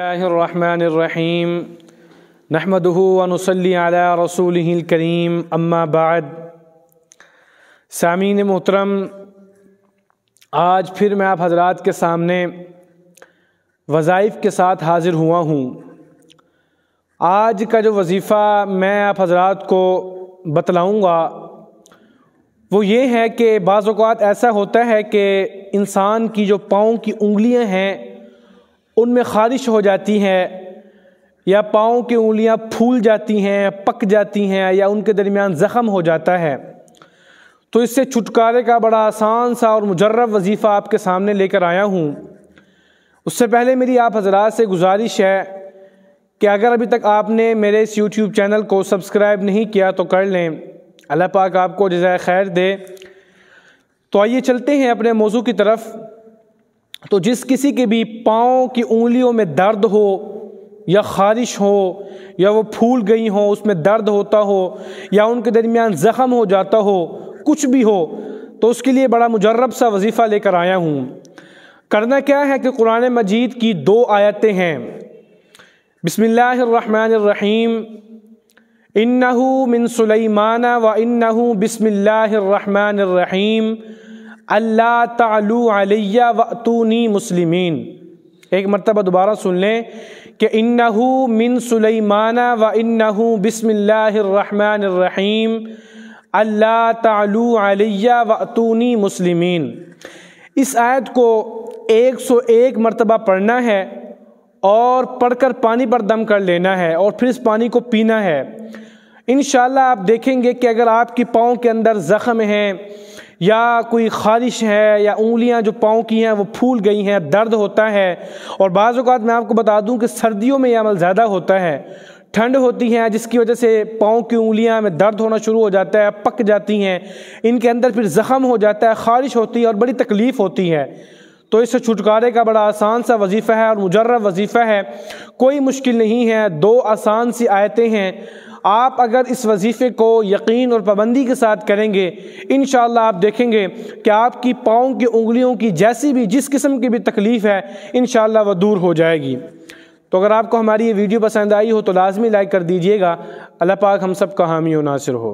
बसमीम नहमदूनसली रसूल करीम अम्मा बाद सामीन मोहतरम आज फिर मैं आप हजरात के सामने वज़ाइफ़ के साथ हाज़िर हुआ हूँ आज का जो वजीफ़ा मैं आप हजरात को बतलाऊँगा वो ये है कि बाज़ात ऐसा होता है कि इंसान की जो पाँव की उंगलियाँ हैं उनमें खारिश हो जाती है या पाँव की उंगलियाँ फूल जाती हैं पक जाती हैं या उनके दरमियान ज़ख़म हो जाता है तो इससे छुटकारे का बड़ा आसान सा और मुजर्रब वजीफ़ा आपके सामने लेकर आया हूँ उससे पहले मेरी आप हजरात से गुजारिश है कि अगर अभी तक आपने मेरे इस यूट्यूब चैनल को सब्सक्राइब नहीं किया तो कर लें अल्लाह पाक आपको जजाय खैर दे तो आइए चलते हैं अपने मौजू की तरफ़ तो जिस किसी के भी पाँव की उंगलियों में दर्द हो या ख़ारिश हो या वो फूल गई हो उसमें दर्द होता हो या उनके दरमियान ज़ख़म हो जाता हो कुछ भी हो तो उसके लिए बड़ा मुजरब सा वजीफ़ा लेकर आया हूँ करना क्या है कि कुरान मजीद की दो आयतें हैं बसमीम इन्नहू मिन सुलेमाना व इन्नहू बसमीम अल्लाह तालू अलैया वतूनी मुसलिमीन एक मरतबा दोबारा सुन लें कि इन्नहू मिन सुलेमाना व इन्नहू बिसमीम अल्लाह तालू अलैया वतूनी मुसलिमीन इस आयत को 101 मरतबा पढ़ना है और पढ़कर पानी पर दम कर लेना है और फिर इस पानी को पीना है इन आप देखेंगे कि अगर आपके पाँव के अंदर ज़ख़म हैं या कोई खारिश है या उंगलियां जो पाँव की हैं वो फूल गई हैं दर्द होता है और बाज़ अवत मैं आपको बता दूं कि सर्दियों में यह अमल ज़्यादा होता है ठंड होती है जिसकी वजह से पाँव की उंगलियां में दर्द होना शुरू हो जाता है पक जाती हैं इनके अंदर फिर ज़ख़म हो जाता है खारिश होती है और बड़ी तकलीफ़ होती है तो इससे छुटकारे का बड़ा आसान सा वजीफ़ा है और मुजर्रब वजीफ़ा है कोई मुश्किल नहीं है दो आसान सी आयतें हैं आप अगर इस वजीफ़े को यकीन और पाबंदी के साथ करेंगे इन आप देखेंगे कि आपकी पाँव की उंगलियों की जैसी भी जिस किस्म की भी तकलीफ़ है इन वह दूर हो जाएगी तो अगर आपको हमारी ये वीडियो पसंद आई हो तो लाजमी लाइक कर दीजिएगा अल्लाह पाक हम सब का हामी नासिर हो